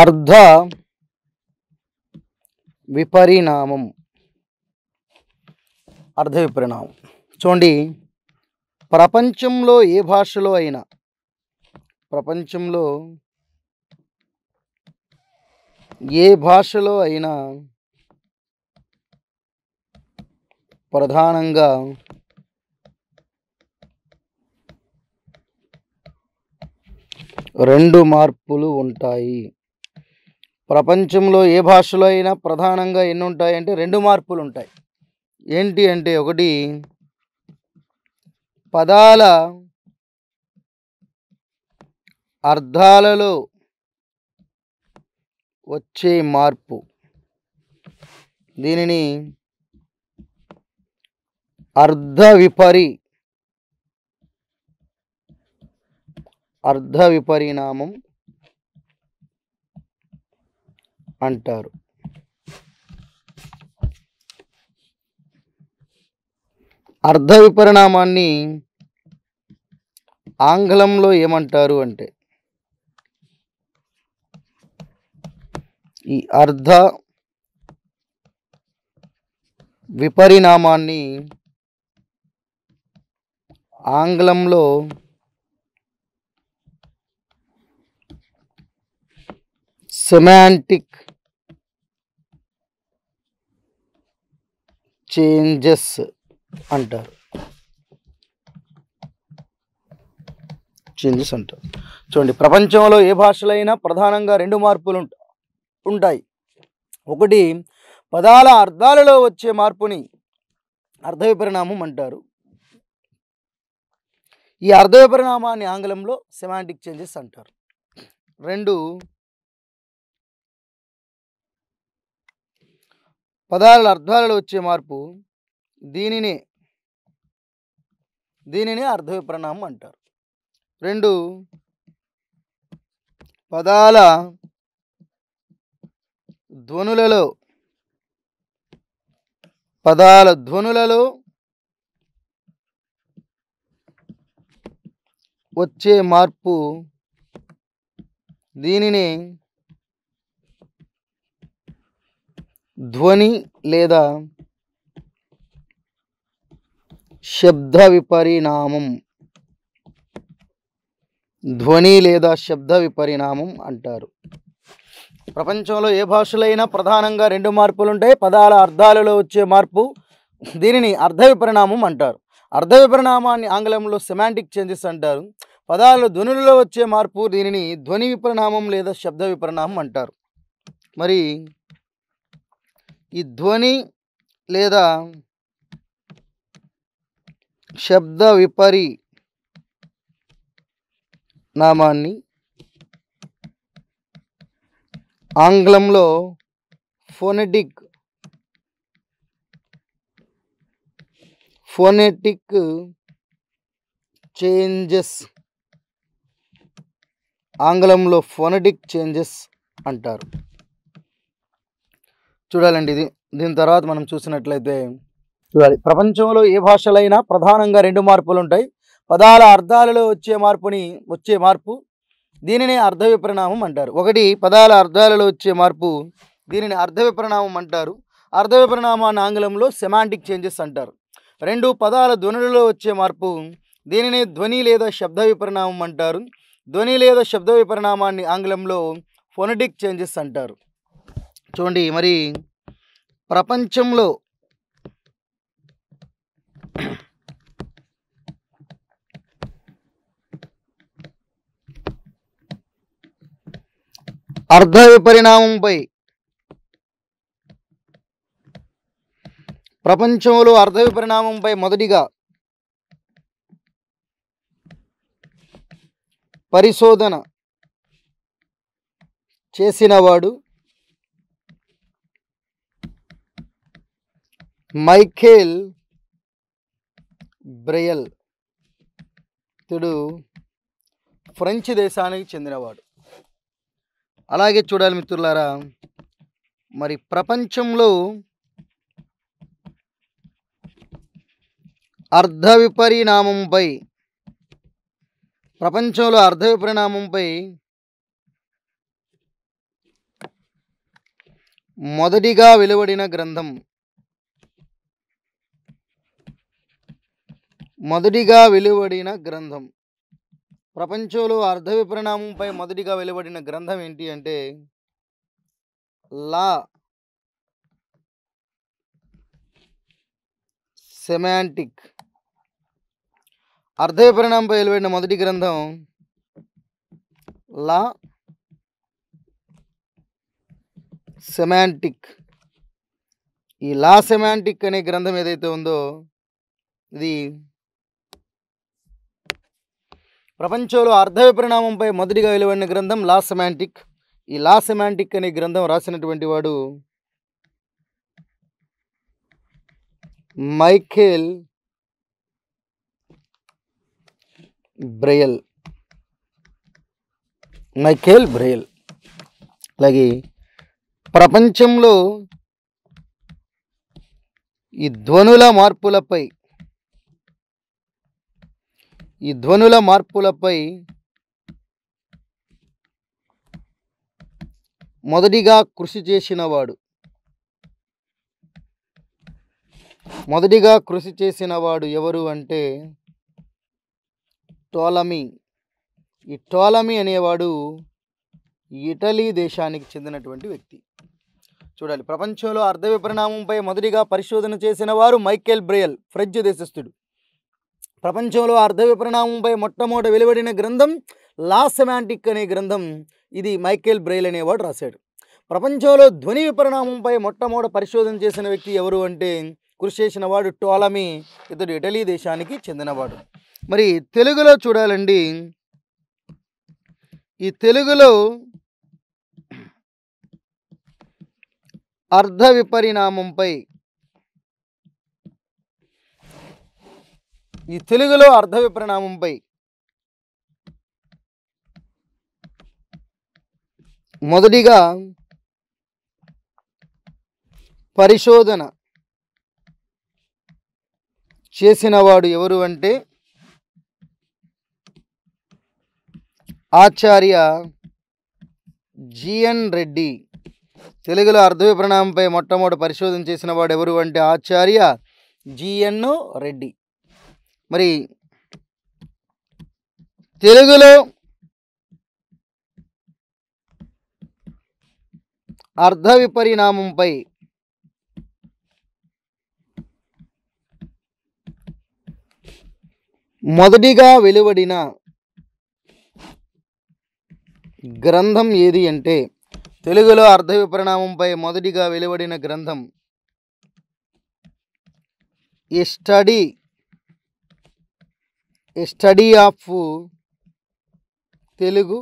అర్ధ విపరిణామం అర్ధ విపరిణామం చూడండి ప్రపంచంలో ఏ భాషలో అయినా ప్రపంచంలో ఏ భాషలో అయినా ప్రధానంగా రెండు మార్పులు ఉంటాయి ప్రపంచంలో ఏ భాషలో అయినా ప్రధానంగా ఎన్ని ఉంటాయంటే రెండు మార్పులు ఉంటాయి ఏంటి అంటే ఒకటి పదాల అర్థాలలో వచ్చే మార్పు దీనిని అర్ధ విపరి అర్ధ విపరిణామం అంటారు అర్ధ విపరిణామాన్ని ఆంగ్లంలో ఏమంటారు అంటే ఈ అర్ధ విపరిణామాన్ని ఆంగ్లంలో సెమాంటిక్ చేంజెస్ అంటారు చేంజెస్ అంటారు చూడండి ప్రపంచంలో ఏ భాషలైనా ప్రధానంగా రెండు మార్పులు ఉంటాయి ఒకటి పదాల అర్థాలలో వచ్చే మార్పుని అర్థ విపరిణామం అంటారు ఈ అర్థ విపరిణామాన్ని ఆంగ్లంలో సెమాంటిక్ చేంజెస్ అంటారు రెండు పదాల అర్థాలలో వచ్చే మార్పు దీనిని దీనిని అర్థ విప్రణామం అంటారు రెండు పదాల ధ్వనులలో పదాల ధ్వనులలో వచ్చే మార్పు దీనిని ధ్వని లేదా శబ్ద విపరిణామం ధ్వని లేదా శబ్ద విపరిణామం అంటారు ప్రపంచంలో ఏ భాషలైనా ప్రధానంగా రెండు మార్పులు ఉంటాయి పదాల అర్థాలలో వచ్చే మార్పు దీనిని అర్ధ విపరిణామం అంటారు అర్ధ విపరిణామాన్ని ఆంగ్లంలో సెమాంటిక్ చేంజెస్ అంటారు పదాలు ధ్వనులలో వచ్చే మార్పు దీనిని ధ్వని విపరిణామం లేదా శబ్ద విపరిణామం అంటారు మరి ఈ ధ్వని లేదా శబ్ద విపరి నామాన్ని ఆంగ్లంలో ఫోనెటిక్ ఫోనెటిక్ చేంజెస్ ఆంగ్లంలో ఫోనెటిక్ చేంజెస్ అంటారు చూడాలండి ఇది దీని తర్వాత మనం చూసినట్లయితే చూడాలి ప్రపంచంలో ఏ భాషలైనా ప్రధానంగా రెండు మార్పులు ఉంటాయి పదాల అర్థాలలో వచ్చే మార్పుని వచ్చే మార్పు దీనిని అర్ధ విపరిణామం అంటారు ఒకటి పదాల అర్థాలలో వచ్చే మార్పు దీనిని అర్ధ విపరిణామం అంటారు అర్ధ విపరిణామాన్ని ఆంగ్లంలో సెమాంటిక్ చేంజెస్ అంటారు రెండు పదాల ధ్వనులలో వచ్చే మార్పు దీనిని ధ్వని లేదా శబ్ద విపరిణామం అంటారు ధ్వని లేదా శబ్ద విపరిణామాన్ని ఆంగ్లంలో ఫొనటిక్ చేంజెస్ అంటారు చూడండి మరి ప్రపంచంలో అర్ధ విపరిణామంపై ప్రపంచంలో అర్ధ విపరిణామంపై మొదటిగా పరిశోధన చేసినవాడు మైఖేల్ బ్రయల్ ఇతడు ఫ్రెంచ్ దేశానికి చెందినవాడు అలాగే చూడాలి మిత్రులారా మరి ప్రపంచంలో అర్ధ విపరిణామంపై ప్రపంచంలో అర్ధ విపరిణామంపై మొదటిగా వెలువడిన గ్రంథం మొదటిగా వెలువడిన గ్రంథం ప్రపంచంలో అర్ధ విపరిణామంపై మొదటిగా వెలువడిన గ్రంథం ఏంటి అంటే లా సెమాంటిక్ అర్ధ విపరిణామంపై వెలువడిన మొదటి గ్రంథం లా సెమాంటిక్ ఈ లా సెమాంటిక్ అనే గ్రంథం ఏదైతే ఉందో ఇది ప్రపంచంలో అర్థ విపరిణామంపై మొదటిగా వెలువడిన గ్రంథం లా సెమాంటిక్ ఈ లా సెమాంటిక్ అనే గ్రంథం రాసినటువంటి వాడు మైఖేల్ బ్రయల్ మైఖేల్ బ్రయల్ అలాగే ప్రపంచంలో ఈ ధ్వనుల మార్పులపై ఈ ధ్వనుల మార్పులపై మొదటిగా కృషి చేసినవాడు మొదటిగా కృషి చేసినవాడు ఎవరు అంటే టోలమీ ఈ టోలమీ అనేవాడు ఇటలీ దేశానికి చెందినటువంటి వ్యక్తి చూడాలి ప్రపంచంలో అర్ధ విపరిణామంపై మొదటిగా పరిశోధన చేసిన వారు మైకేల్ బ్రయల్ ఫ్రెంచ్ దేశస్థుడు ప్రపంచంలో అర్ధ విపరిణామంపై మొట్టమొదట వెలువడిన గ్రంథం లా సెమాంటిక్ అనే గ్రంథం ఇది మైకేల్ బ్రెయిల్ అనేవాడు రాశాడు ప్రపంచంలో ధ్వని విపరిణామంపై మొట్టమొదట పరిశోధన చేసిన వ్యక్తి ఎవరు అంటే కృషి చేసిన వాడు టోలమీ ఇతడు ఇటలీ దేశానికి చెందినవాడు మరి తెలుగులో చూడాలండి ఈ తెలుగులో అర్ధ విపరిణామంపై ఈ తెలుగులో అర్థ విప్రణామంపై మొదటిగా పరిశోధన చేసినవాడు ఎవరు అంటే ఆచార్య జిఎన్ రెడ్డి తెలుగులో అర్ధ విప్రణామంపై మొట్టమొదటి పరిశోధన చేసిన వాడు ఎవరు అంటే ఆచార్య జిఎన్ రెడ్డి మరి తెలుగులో అర్ధ విపరిణామంపై మొదటిగా వెలువడిన గ్రంథం ఏది అంటే తెలుగులో అర్ధ విపరిణామంపై మొదటిగా వెలువడిన గ్రంథం ఈ study study of Telugu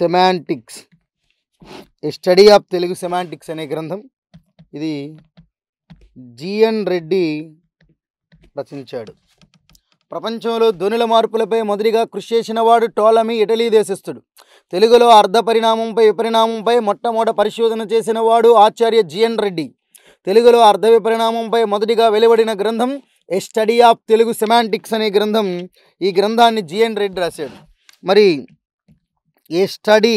semantics study of Telugu semantics అనే గ్రంథం ఇది జిఎన్ రెడ్డి రచించాడు ప్రపంచంలో ధ్వనుల మార్పులపై మొదటిగా కృషి చేసినవాడు టోలమీ ఇటలీ దేశస్థుడు తెలుగులో అర్ధ పరిణామంపై విపరిణామంపై మొట్టమొదట పరిశోధన చేసినవాడు ఆచార్య జిఎన్ రెడ్డి తెలుగులో అర్థ విపరిణామంపై మొదటిగా వెలువడిన గ్రంథం a study of Telugu semantics అనే గ్రంథం ఈ గ్రంథాన్ని జిఎన్ రెడ్డి రాశాడు మరి a study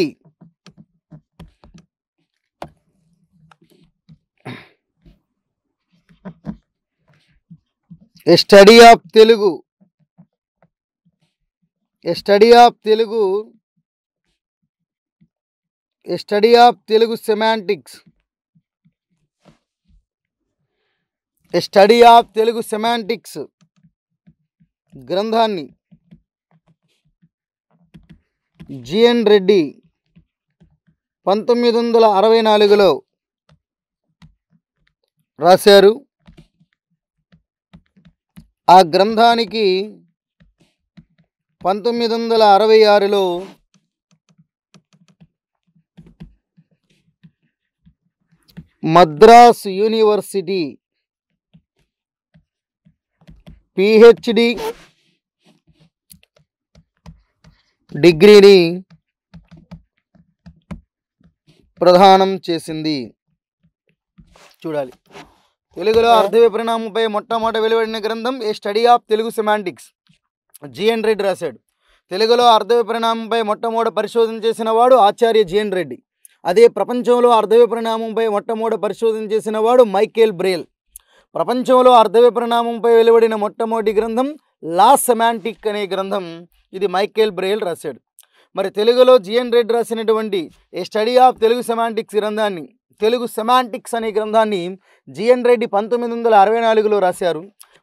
a study of Telugu a study of Telugu a study of Telugu semantics study of Telugu semantics గ్రంథాన్ని జిఎన్ రెడ్డి పంతొమ్మిది వందల అరవై నాలుగులో రాశారు ఆ గ్రంథానికి పంతొమ్మిది వందల అరవై ఆరులో మద్రాస్ యూనివర్సిటీ పిహెచ్డి డిగ్రీని ప్రధానం చేసింది చూడాలి తెలుగులో అర్థ విపరిణామంపై మొట్టమొదట వెలువడిన గ్రంథం a study of Telugu semantics GN Reddy రాశాడు తెలుగులో అర్థ విపరిణామంపై మొట్టమొదటి పరిశోధన చేసిన వాడు ఆచార్య జిఎన్ రెడ్డి అదే ప్రపంచంలో అర్థ విపరిణామంపై మొట్టమొదటి పరిశోధన చేసిన వాడు మైకేల్ బ్రేల్ ప్రపంచంలో పరిణామంపై వెలువడిన మొట్టమొదటి గ్రంథం లా సెమాంటిక్ అనే గ్రంథం ఇది మైకేల్ బ్రేల్ రాశాడు మరి తెలుగులో జిఎన్ రెడ్డి రాసినటువంటి a study of Telugu semantics గ్రంథాన్ని తెలుగు సెమాంటిక్స్ అనే గ్రంథాన్ని జిఎన్ రెడ్డి పంతొమ్మిది వందల అరవై నాలుగులో రాశారు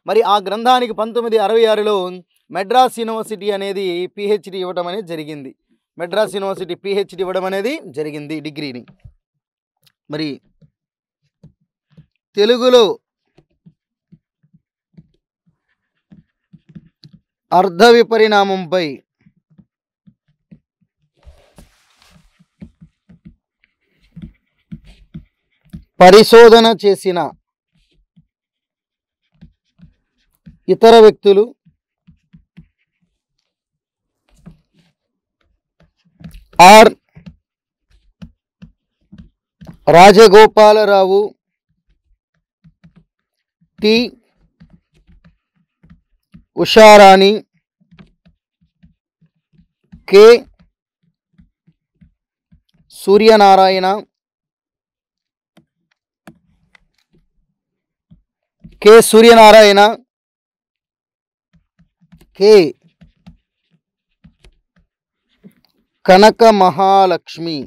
మరి ఆ గ్రంథానికి పంతొమ్మిది అరవై ఆరులో మెడ్రాస్ యూనివర్సిటీ అనేది పిహెచ్డి ఇవ్వడం అనేది జరిగింది మెడ్రాస్ యూనివర్సిటీ పిహెచ్డి ఇవ్వడం అనేది జరిగింది డిగ్రీని మరి తెలుగులో అర్ధ విపరిణామంపై పరిశోధన చేసిన ఇతర వ్యక్తులు R Rajagopalarao T Usharani K Suryanarayana K Suryanarayana K Kanaka Mahalakshmi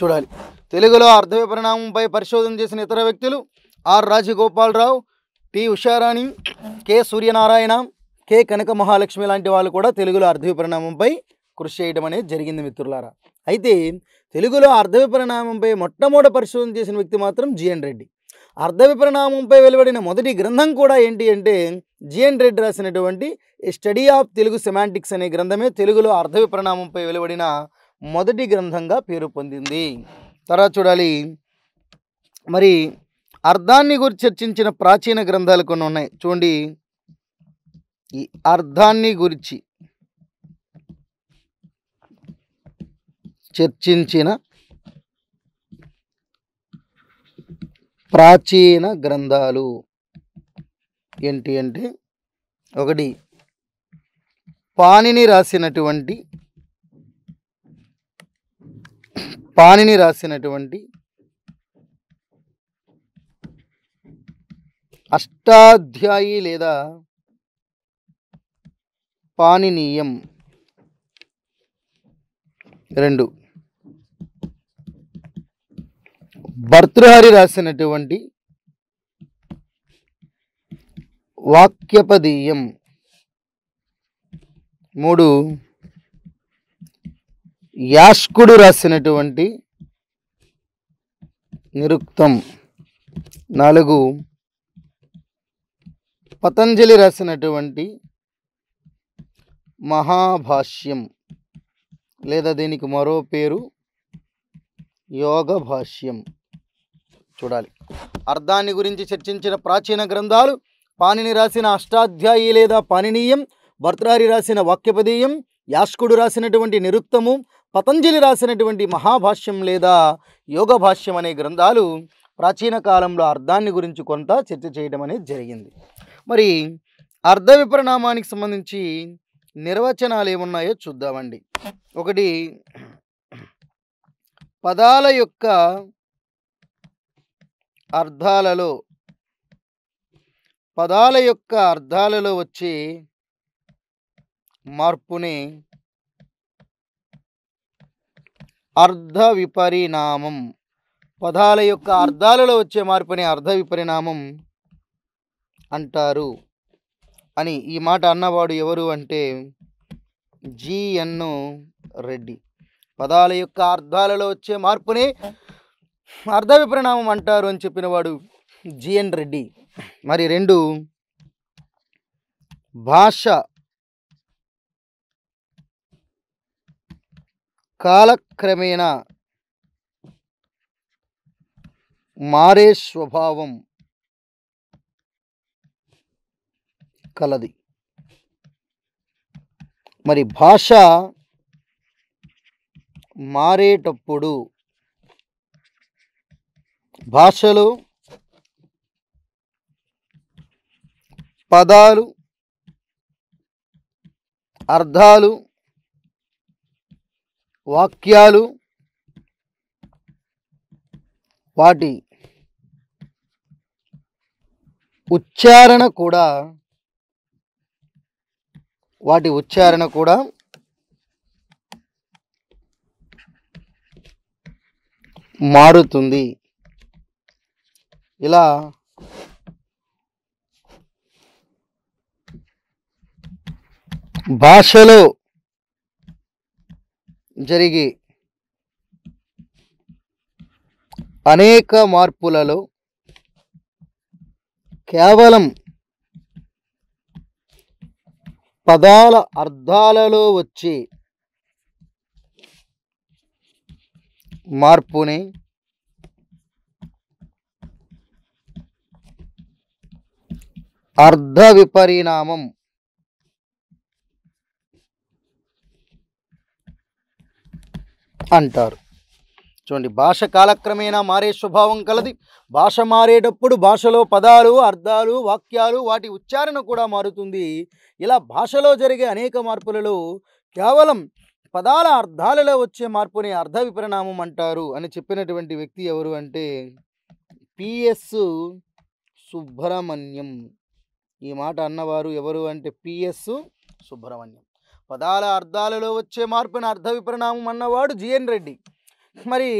చూడాలి తెలుగులో అర్ధవిపరిణామంపై పరిశోధన చేసిన ఇతర వ్యక్తులు R Rajagopalarao T Usharani K Suryanarayana K Kanaka Mahalakshmi లాంటి వాళ్ళు కూడా తెలుగులో అర్థవిపరిణామంపై కృషి చేయడం అనేది జరిగింది మిత్రులారా అయితే తెలుగులో అర్థవిపరిణామంపై మొట్టమొదటి పరిశోధన చేసిన వ్యక్తి మాత్రం జిఎన్ రెడ్డి అర్థవిపరిణామంపై వెలువడిన మొదటి గ్రంథం కూడా ఏంటి అంటే జిఎన్ రెడ్డి రాసినటువంటి స్టడీ ఆఫ్ తెలుగు సెమాంటిక్స్ అనే గ్రంథమే తెలుగులో అర్థవిపరిణామంపై వెలువడిన మొదటి గ్రంథంగా పేరు పొందింది తర్వాత చూడాలి మరి అర్థాన్ని గురించి చర్చించిన ప్రాచీన గ్రంథాలు కొన్ని ఉన్నాయి చూడండి ఈ అర్థాన్ని గురించి చర్చించిన ప్రాచీన గ్రంథాలు ఏంటి అంటే ఒకటి పాణిని రాసినటువంటి పాణిని రాసినటువంటి అష్టాధ్యాయి లేదా పాణినీయం రెండు భర్తృహరి రాసినటువంటి వాక్యపదీయం మూడు యాష్కుడు రాసినటువంటి నిరుక్తం నాలుగు పతంజలి రాసినటువంటి మహాభాష్యం లేదా దీనికి మరో పేరు యోగ భాష్యం చూడాలి అర్థాన్ని గురించి చర్చించిన ప్రాచీన గ్రంథాలు పాణిని రాసిన అష్టాధ్యాయి లేదా పాణినీయం భర్తరారి రాసిన వాక్యపదీయం యాష్కుడు రాసినటువంటి నిరుక్తము పతంజలి రాసినటువంటి మహాభాష్యం లేదా యోగ భాష్యం అనే గ్రంథాలు ప్రాచీన కాలంలో అర్థాన్ని గురించి కొంత చర్చ చేయడం అనేది జరిగింది మరి అర్ధ విపరిణామానికి సంబంధించి నిర్వచనాలు ఏమున్నాయో చూద్దామండి ఒకటి పదాల యొక్క అర్థాలలో పదాల యొక్క అర్థాలలో వచ్చే మార్పుని అర్ధ విపరిణామం పదాల యొక్క అర్థాలలో వచ్చే మార్పుని అర్ధ విపరిణామం అంటారు అని ఈ మాట అన్నవాడు ఎవరు అంటే జిఎన్ రెడ్డి పదాల యొక్క అర్థాలలో వచ్చే మార్పుని అర్ధ విపరిణామం అంటారు అని చెప్పినవాడు జిఎన్ రెడ్డి మరి రెండు భాష కాలక్రమేణా మారే స్వభావం కలది మరి భాష మారేటప్పుడు భాషలు పదాలు అర్థాలు వాక్యాలు వాటి ఉచ్చారణ కూడా వాటి ఉచ్చారణ కూడా మారుతుంది ఇలా భాషలో జరిగే అనేక మార్పులలో కేవలం పదాల అర్థాలలో వచ్చే మార్పుని అర్ధ విపరిణామం అంటారు చూడండి భాష కాలక్రమేణా మారే స్వభావం కలది భాష మారేటప్పుడు భాషలో పదాలు అర్థాలు వాక్యాలు వాటి ఉచ్చారణ కూడా మారుతుంది ఇలా భాషలో జరిగే అనేక మార్పులలో కేవలం పదాల అర్థాలలో వచ్చే మార్పుని అర్థ విపరిణామం అంటారు అని చెప్పినటువంటి వ్యక్తి ఎవరు అంటే పిఎస్ సుబ్రహ్మణ్యం ఈ మాట అన్నవారు ఎవరు అంటే పిఎస్ సుబ్రహ్మణ్యం పదాల అర్థాలలో వచ్చే మార్పుని అర్థ విపరిణామం అన్నవాడు జిఎన్ రెడ్డి మరి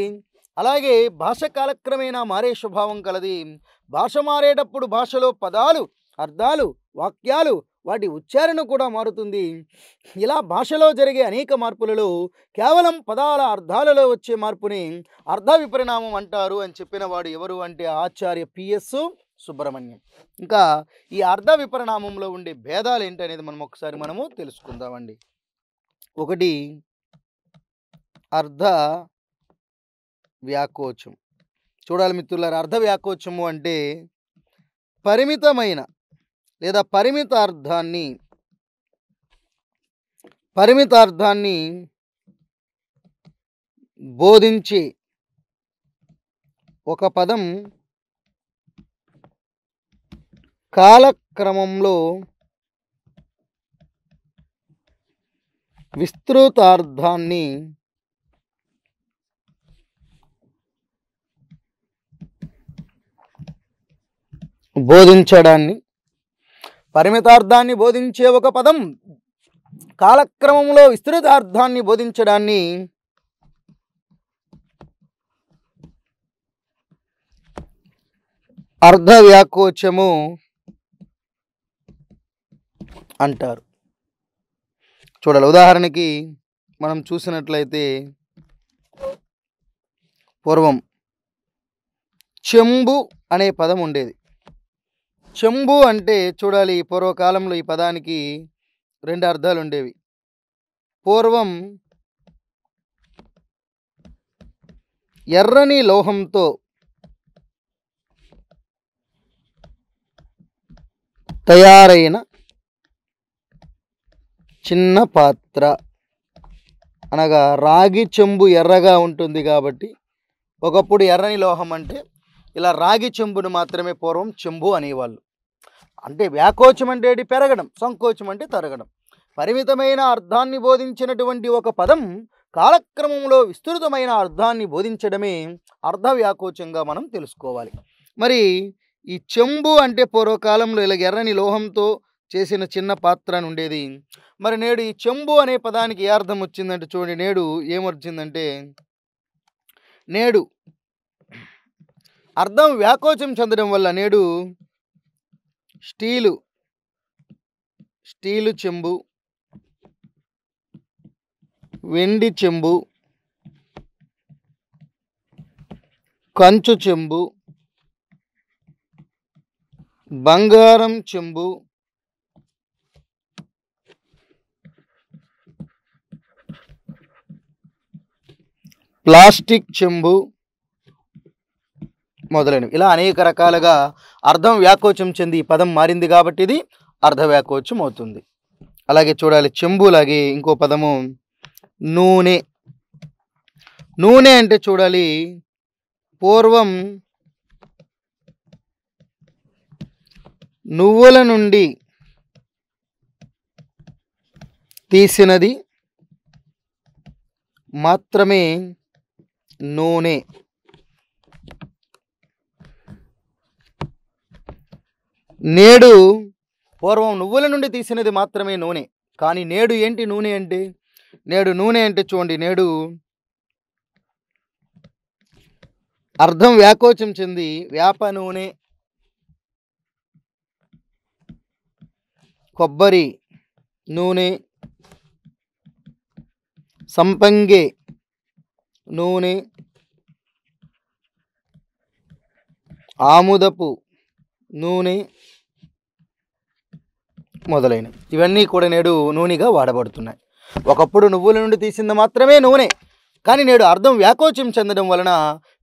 అలాగే భాష కాలక్రమేణా మారే స్వభావం కలది భాష మారేటప్పుడు భాషలో పదాలు అర్థాలు వాక్యాలు వాటి ఉచ్చారణ కూడా మారుతుంది ఇలా భాషలో జరిగే అనేక మార్పులలో కేవలం పదాల అర్థాలలో వచ్చే మార్పుని అర్థ విపరిణామం అంటారు అని చెప్పిన వాడు ఎవరు అంటే ఆచార్య పిఎస్ సుబ్రహ్మణ్యం ఇంకా ఈ అర్థ విపరిణామంలో ఉండే భేదాలు ఏంటనేది మనం ఒకసారి మనము తెలుసుకుందామండి ఒకటి అర్ధ వ్యాకోచం చూడాలి మిత్రులారు అర్ధ వ్యాకోచము అంటే పరిమితమైన లేదా పరిమిత అర్థాన్ని పరిమిత అర్థాన్ని బోధించే ఒక పదం కాలక్రమంలో విస్తృతార్థాన్ని బోధించడాన్ని పరిమితార్థాన్ని బోధించే ఒక పదం కాలక్రమంలో విస్తృతార్థాన్ని బోధించడాన్ని అర్ధ వ్యాకోచము అంటారు చూడాలి ఉదాహరణకి మనం చూసినట్లయితే పూర్వం చెంబు అనే పదం ఉండేది చెంబు అంటే చూడాలి పూర్వకాలంలో ఈ పదానికి రెండు అర్థాలు ఉండేవి పూర్వం ఎర్రని లోహంతో తయారైన చిన్న పాత్ర అనగా రాగి చెంబు ఎర్రగా ఉంటుంది కాబట్టి ఒకప్పుడు ఎర్రని లోహం అంటే ఇలా రాగి చెంబును మాత్రమే పూర్వం చెంబు అనేవాళ్ళు అంటే వ్యాకోచం అంటే పెరగడం సంకోచం అంటే తరగడం పరిమితమైన అర్థాన్ని బోధించినటువంటి ఒక పదం కాలక్రమంలో విస్తృతమైన అర్థాన్ని బోధించడమే అర్ధ వ్యాకోచంగా మనం తెలుసుకోవాలి మరి ఈ చెంబు అంటే పూర్వకాలంలో ఇలా ఎర్రని లోహంతో చేసిన చిన్న పాత్ర అని ఉండేది మరి నేడు ఈ చెంబు అనే పదానికి ఏ అర్థం వచ్చిందంటే చూడండి నేడు ఏమొచ్చిందంటే నేడు అర్థం వ్యాకోచం చెందడం వల్ల నేడు స్టీలు స్టీలు చెంబు వెండి చెంబు కంచు చెంబు బంగారం చెంబు ప్లాస్టిక్ చెంబు మొదలైనవి ఇలా అనేక రకాలుగా అర్థం వ్యాకోచం చెంది ఈ పదం మారింది కాబట్టి ఇది అర్ధవ్యాకోచం వ్యాకోచం అవుతుంది అలాగే చూడాలి చెంబులాగే ఇంకో పదము నూనె నూనె అంటే చూడాలి పూర్వం నువ్వుల నుండి తీసినది మాత్రమే నూనె నేడు పూర్వం నువ్వుల నుండి తీసినది మాత్రమే నూనె కానీ నేడు ఏంటి నూనె అంటే నేడు నూనె అంటే చూడండి నేడు అర్థం వ్యాకోచం చెంది వేప నూనె కొబ్బరి నూనె సంపంగే నూనె ఆముదపు నూనె మొదలైనవి ఇవన్నీ కూడా నేడు నూనెగా వాడబడుతున్నాయి ఒకప్పుడు నువ్వుల నుండి తీసింది మాత్రమే నూనె కానీ నేడు అర్థం వ్యాకోచం చెందడం వలన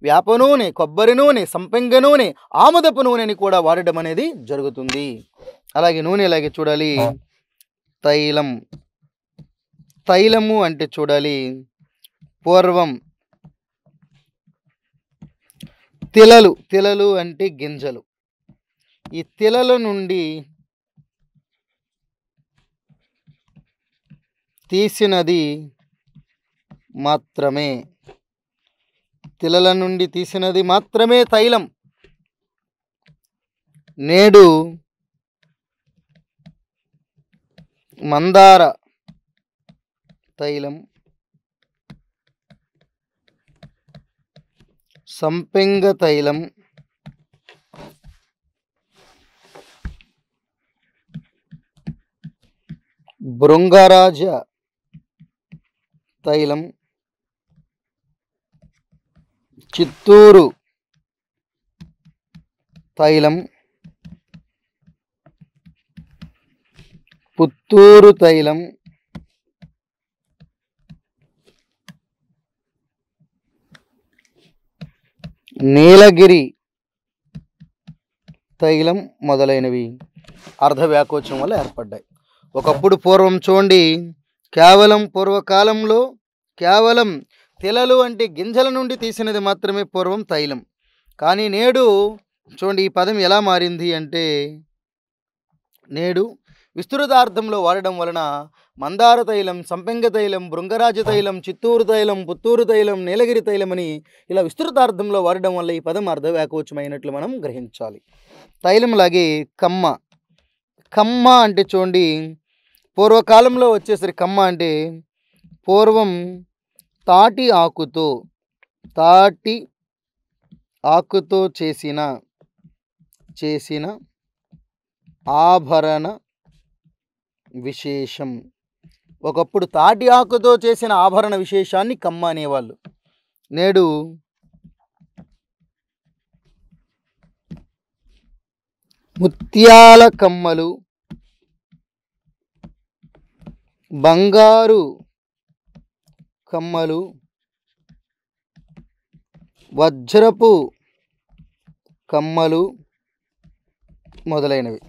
వేప నూనె కొబ్బరి నూనె సంపెంగ నూనె ఆముదపు నూనెని కూడా వాడడం అనేది జరుగుతుంది అలాగే నూనె అలాగే చూడాలి తైలం తైలము అంటే చూడాలి పూర్వం తిలలు తిలలు అంటే గింజలు ఈ తిలల నుండి తీసినది మాత్రమే తిలల నుండి తీసినది మాత్రమే తైలం నేడు మందార తైలం సంపెంగ తైలం బృంగరాజ తైలం చిత్తూరు తైలం పుత్తూరు తైలం నీలగిరి తైలం మొదలైనవి అర్ధ వల్ల ఏర్పడ్డాయి ఒకప్పుడు పూర్వం చూడండి కేవలం పూర్వకాలంలో కేవలం తిలలు అంటే గింజల నుండి తీసినది మాత్రమే పూర్వం తైలం కానీ నేడు చూడండి ఈ పదం ఎలా మారింది అంటే నేడు విస్తృతార్థంలో వాడడం వలన మందార తైలం సంపెంగ తైలం బృంగరాజ తైలం చిత్తూరు తైలం పుత్తూరు తైలం నీలగిరి తైలం అని ఇలా విస్తృతార్థంలో వాడడం వల్ల ఈ పదం అర్థవ్యాకోచమైనట్లు మనం గ్రహించాలి తైలం లాగే కమ్మ కమ్మ అంటే చూడండి పూర్వకాలంలో వచ్చేసరికి కమ్మ అంటే పూర్వం తాటి ఆకుతో తాటి ఆకుతో చేసిన చేసిన ఆభరణ విశేషం ఒకప్పుడు తాటి ఆకుతో చేసిన ఆభరణ విశేషాన్ని కమ్మ అనేవాళ్ళు నేడు ముత్యాల కమ్మలు బంగారు కమ్మలు వజ్రపు కమ్మలు మొదలైనవి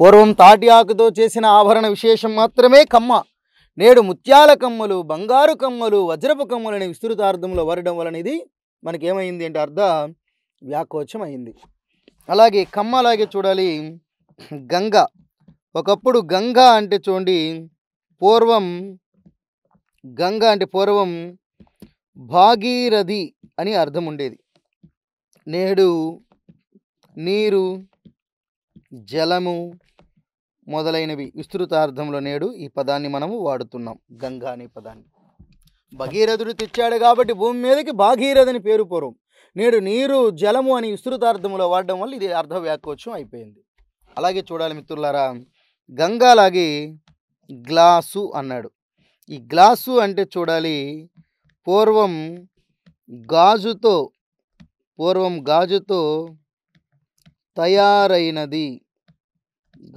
పూర్వం తాటి ఆకుతో చేసిన ఆభరణ విశేషం మాత్రమే కమ్మ నేడు ముత్యాల కమ్మలు బంగారు కమ్మలు వజ్రపు కమ్మలు అనే విస్తృత అర్థంలో వాడడం వలన ఇది మనకేమైంది అంటే అర్థ వ్యాకోచం అయింది అలాగే కమ్మ అలాగే చూడాలి గంగ ఒకప్పుడు గంగ అంటే చూడండి పూర్వం గంగ అంటే పూర్వం భాగీరథి అని అర్థం ఉండేది నేడు నీరు జలము మొదలైనవి విస్తృతార్థంలో నేడు ఈ పదాన్ని మనము వాడుతున్నాం గంగా అనే పదాన్ని భగీరథుడు తెచ్చాడు కాబట్టి భూమి మీదకి భాగీరథని పేరు పూర్వం నేడు నీరు జలము అని విస్తృతార్థంలో వాడడం వల్ల ఇది అర్థ అయిపోయింది అలాగే చూడాలి మిత్రులారా గంగాలాగి గ్లాసు అన్నాడు ఈ గ్లాసు అంటే చూడాలి పూర్వం గాజుతో పూర్వం గాజుతో తయారైనది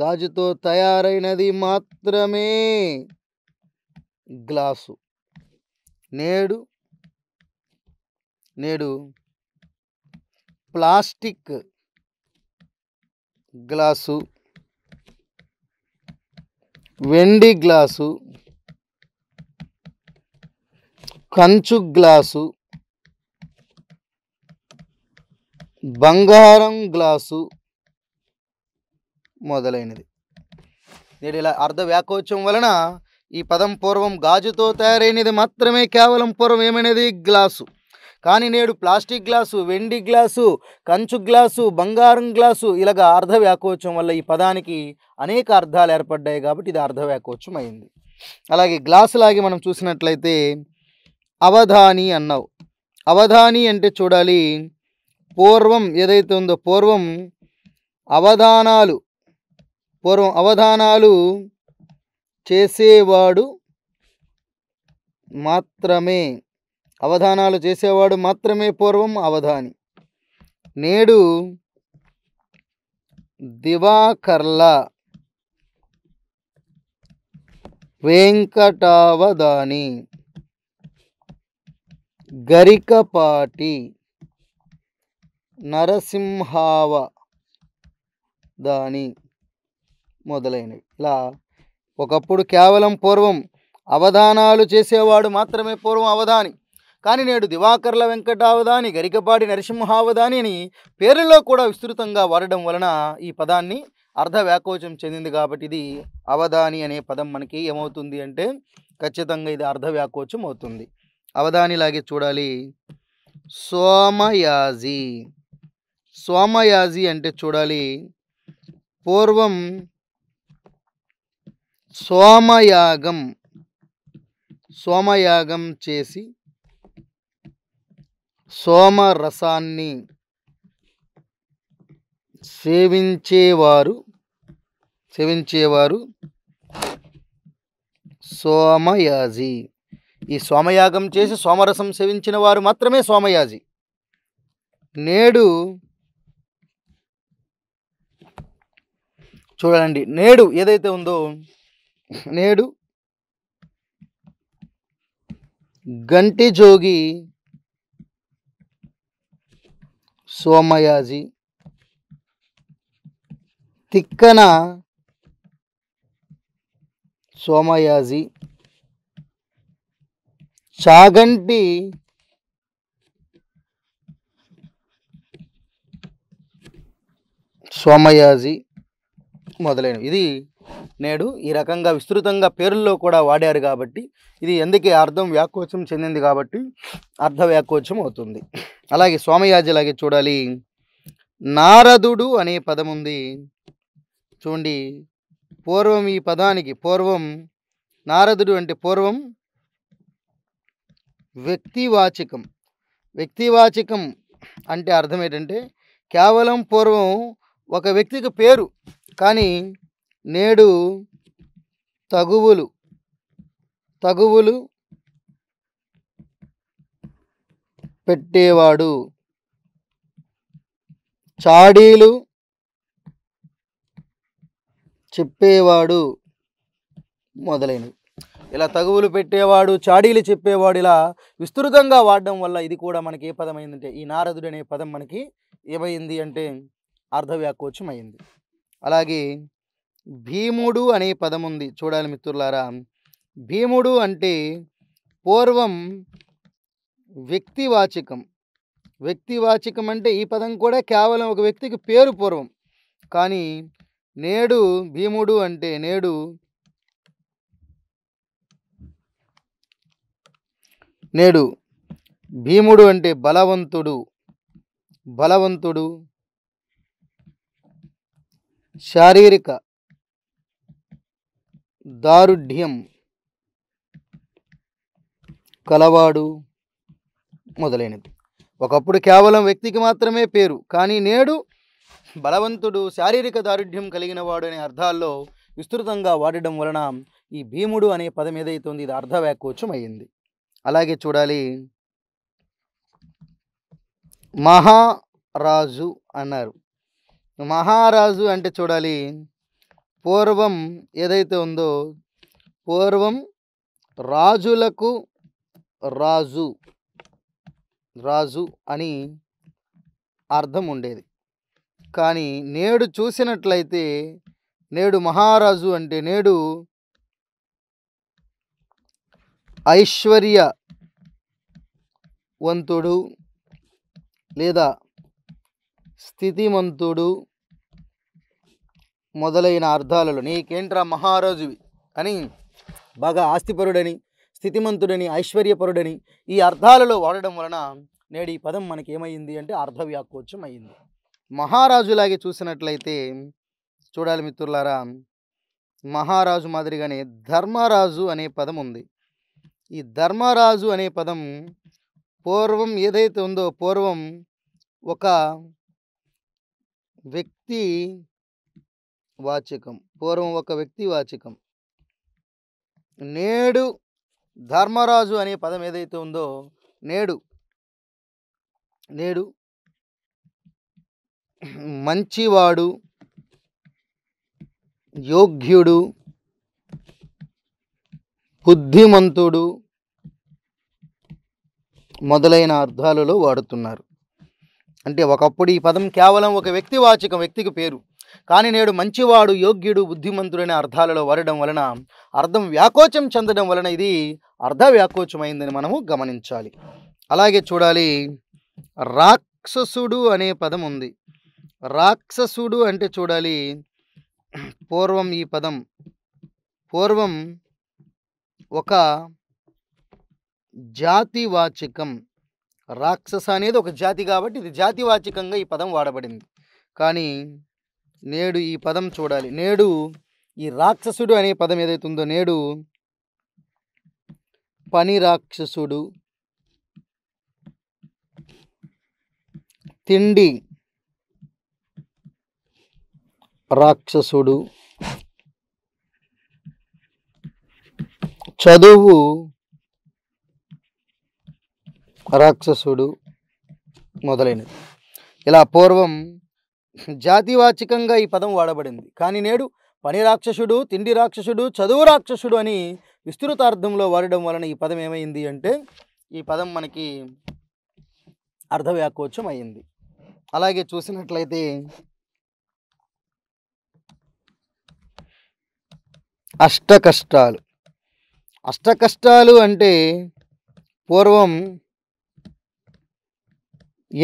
గాజుతో తయారైనది మాత్రమే గ్లాసు నేడు నేడు ప్లాస్టిక్ గ్లాసు వెండి గ్లాసు కంచు గ్లాసు బంగారం గ్లాసు మొదలైనది నేడు ఇలా అర్ధ వ్యాకోచం వలన ఈ పదం పూర్వం గాజుతో తయారైనది మాత్రమే కేవలం పూర్వం ఏమైనది గ్లాసు కానీ నేడు ప్లాస్టిక్ గ్లాసు వెండి గ్లాసు కంచు గ్లాసు బంగారం గ్లాసు ఇలాగ వ్యాకోచం వల్ల ఈ పదానికి అనేక అర్థాలు ఏర్పడ్డాయి కాబట్టి ఇది వ్యాకోచం అయింది అలాగే గ్లాసు లాగి మనం చూసినట్లయితే అవధాని అన్నావు అవధాని అంటే చూడాలి పూర్వం ఏదైతే ఉందో పూర్వం అవధానాలు పూర్వం అవధానాలు చేసేవాడు మాత్రమే అవధానాలు చేసేవాడు మాత్రమే పూర్వం అవధాని నేడు దివాకర్ల వెంకటావధాని గరికపాటి నరసింహావ దాని మొదలైనవి ఇలా ఒకప్పుడు కేవలం పూర్వం అవధానాలు చేసేవాడు మాత్రమే పూర్వం అవధాని కానీ నేడు దివాకర్ల వెంకటావదాని గరికపాడి నరసింహావదాని అని పేర్లలో కూడా విస్తృతంగా వాడడం వలన ఈ పదాన్ని అర్ధ వ్యాకోచం చెందింది కాబట్టి ఇది అవధాని అనే పదం మనకి ఏమవుతుంది అంటే ఖచ్చితంగా ఇది అర్ధ వ్యాకోచం అవుతుంది అవధానిలాగే చూడాలి సోమయాజి సోమయాజి అంటే చూడాలి పూర్వం సోమయాగం సోమయాగం చేసి సోమరసాన్ని సేవించేవారు సేవించేవారు సోమయాజి ఈ సోమయాగం చేసి సోమరసం సేవించిన వారు మాత్రమే సోమయాజి నేడు చూడండి నేడు ఏదైతే ఉందో నేడు గంటి జోగి సోమయాజి తిక్కన సోమయాజి చాగంటి సోమయాజి మొదలైనవి ఇది నేడు ఈ రకంగా విస్తృతంగా పేర్లలో కూడా వాడారు కాబట్టి ఇది ఎందుకే అర్థం వ్యాకోచం చెందింది కాబట్టి అర్ధ వ్యాకోచం అవుతుంది అలాగే స్వామియాజి అలాగే చూడాలి నారదుడు అనే పదం ఉంది చూడండి పూర్వం ఈ పదానికి పూర్వం నారదుడు అంటే పూర్వం వ్యక్తివాచకం వ్యక్తివాచకం అంటే అర్థం ఏంటంటే కేవలం పూర్వం ఒక వ్యక్తికి పేరు కానీ నేడు తగువులు తగువులు పెట్టేవాడు చాడీలు చెప్పేవాడు మొదలైనవి ఇలా తగువులు పెట్టేవాడు చాడీలు చెప్పేవాడు ఇలా విస్తృతంగా వాడడం వల్ల ఇది కూడా మనకి ఏ పదం అయిందంటే ఈ నారదుడు అనే పదం మనకి ఏమైంది అంటే అర్ధవ్యాకోచం అయింది అలాగే భీముడు అనే పదం ఉంది చూడాలి మిత్రులారా భీముడు అంటే పూర్వం వ్యక్తివాచకం వ్యక్తివాచకం అంటే ఈ పదం కూడా కేవలం ఒక వ్యక్తికి పేరు పూర్వం కానీ నేడు భీముడు అంటే నేడు నేడు భీముడు అంటే బలవంతుడు బలవంతుడు శారీరక దారుఢ్యం కలవాడు మొదలైనవి ఒకప్పుడు కేవలం వ్యక్తికి మాత్రమే పేరు కానీ నేడు బలవంతుడు శారీరక దారుఢ్యం కలిగిన వాడు అనే అర్థాల్లో విస్తృతంగా వాడడం వలన ఈ భీముడు అనే పదం ఏదైతుంది ఇది అర్ధవ్యాకోచం అయ్యింది అలాగే చూడాలి మహారాజు అన్నారు మహారాజు అంటే చూడాలి పూర్వం ఏదైతే ఉందో పూర్వం రాజులకు రాజు రాజు అని అర్థం ఉండేది కానీ నేడు చూసినట్లయితే నేడు మహారాజు అంటే నేడు ఐశ్వర్య వంతుడు లేదా స్థితిమంతుడు మొదలైన అర్థాలలో నీకేంట్రా మహారాజువి అని బాగా ఆస్తిపరుడని స్థితిమంతుడని ఐశ్వర్యపరుడని ఈ అర్థాలలో వాడడం వలన నేడు ఈ పదం మనకి ఏమైంది అంటే అర్ధవ్యాకోచం అయింది మహారాజులాగే చూసినట్లయితే చూడాలి మిత్రులారా మహారాజు మాదిరిగానే ధర్మరాజు అనే పదం ఉంది ఈ ధర్మరాజు అనే పదం పూర్వం ఏదైతే ఉందో పూర్వం ఒక వ్యక్తి వాచకం పూర్వం ఒక వ్యక్తి వాచకం నేడు ధర్మరాజు అనే పదం ఏదైతే ఉందో నేడు నేడు మంచివాడు యోగ్యుడు బుద్ధిమంతుడు మొదలైన అర్థాలలో వాడుతున్నారు అంటే ఒకప్పుడు ఈ పదం కేవలం ఒక వ్యక్తి వాచకం వ్యక్తికి పేరు కానీ నేడు మంచివాడు యోగ్యుడు బుద్ధిమంతుడైన అర్థాలలో వాడడం వలన అర్థం వ్యాకోచం చెందడం వలన ఇది అర్ధ వ్యాకోచమైందని మనము గమనించాలి అలాగే చూడాలి రాక్షసుడు అనే పదం ఉంది రాక్షసుడు అంటే చూడాలి పూర్వం ఈ పదం పూర్వం ఒక జాతివాచికం రాక్షస అనేది ఒక జాతి కాబట్టి ఇది జాతివాచికంగా ఈ పదం వాడబడింది కానీ నేడు ఈ పదం చూడాలి నేడు ఈ రాక్షసుడు అనే పదం ఏదైతే ఉందో నేడు పని రాక్షసుడు తిండి రాక్షసుడు చదువు రాక్షసుడు మొదలైనది ఇలా పూర్వం జాతివాచికంగా ఈ పదం వాడబడింది కానీ నేడు పని రాక్షసుడు తిండి రాక్షసుడు చదువు రాక్షసుడు అని విస్తృతార్థంలో వాడడం వలన ఈ పదం ఏమైంది అంటే ఈ పదం మనకి అర్ధవ్యాకోచం అయింది అలాగే చూసినట్లయితే అష్ట కష్టాలు అష్ట కష్టాలు అంటే పూర్వం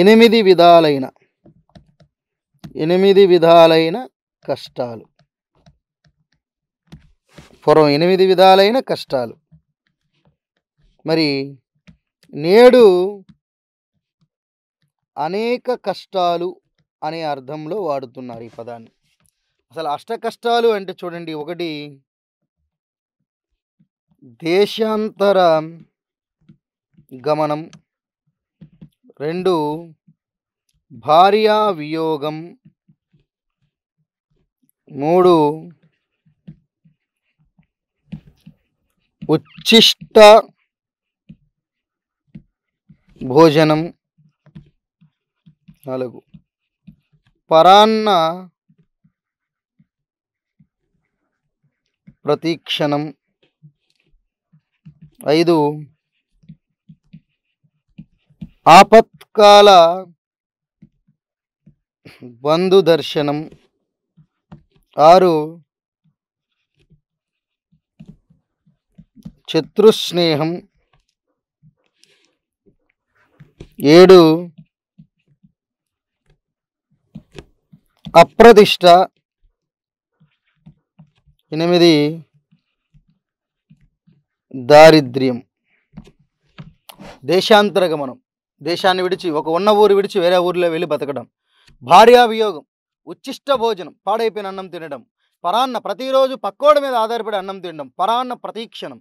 ఎనిమిది విధాలైన ఎనిమిది విధాలైన కష్టాలు పూర్వం ఎనిమిది విధాలైన కష్టాలు మరి నేడు అనేక కష్టాలు అనే అర్థంలో వాడుతున్నారు ఈ పదాన్ని అసలు అష్ట కష్టాలు అంటే చూడండి ఒకటి దేశాంతర గమనం రెండు భార్యా వియోగం మూడు ఉచ్ఛిష్ట భోజనం నాలుగు పరాన్న ప్రతీక్షణం ఐదు ఆపత్కాల బంధుదర్శనం ఆరు శత్రుస్నేహం ఏడు అప్రతిష్ట ఎనిమిది దారిద్ర్యం దేశాంతరగమనం దేశాన్ని విడిచి ఒక ఉన్న ఊరు విడిచి వేరే ఊరిలో వెళ్ళి బతకడం భార్యాభియోగం ఉచ్చిష్ట భోజనం పాడైపోయిన అన్నం తినడం పరాన్న ప్రతిరోజు పక్కోడి మీద ఆధారపడి అన్నం తినడం పరాన్న ప్రతీక్షణం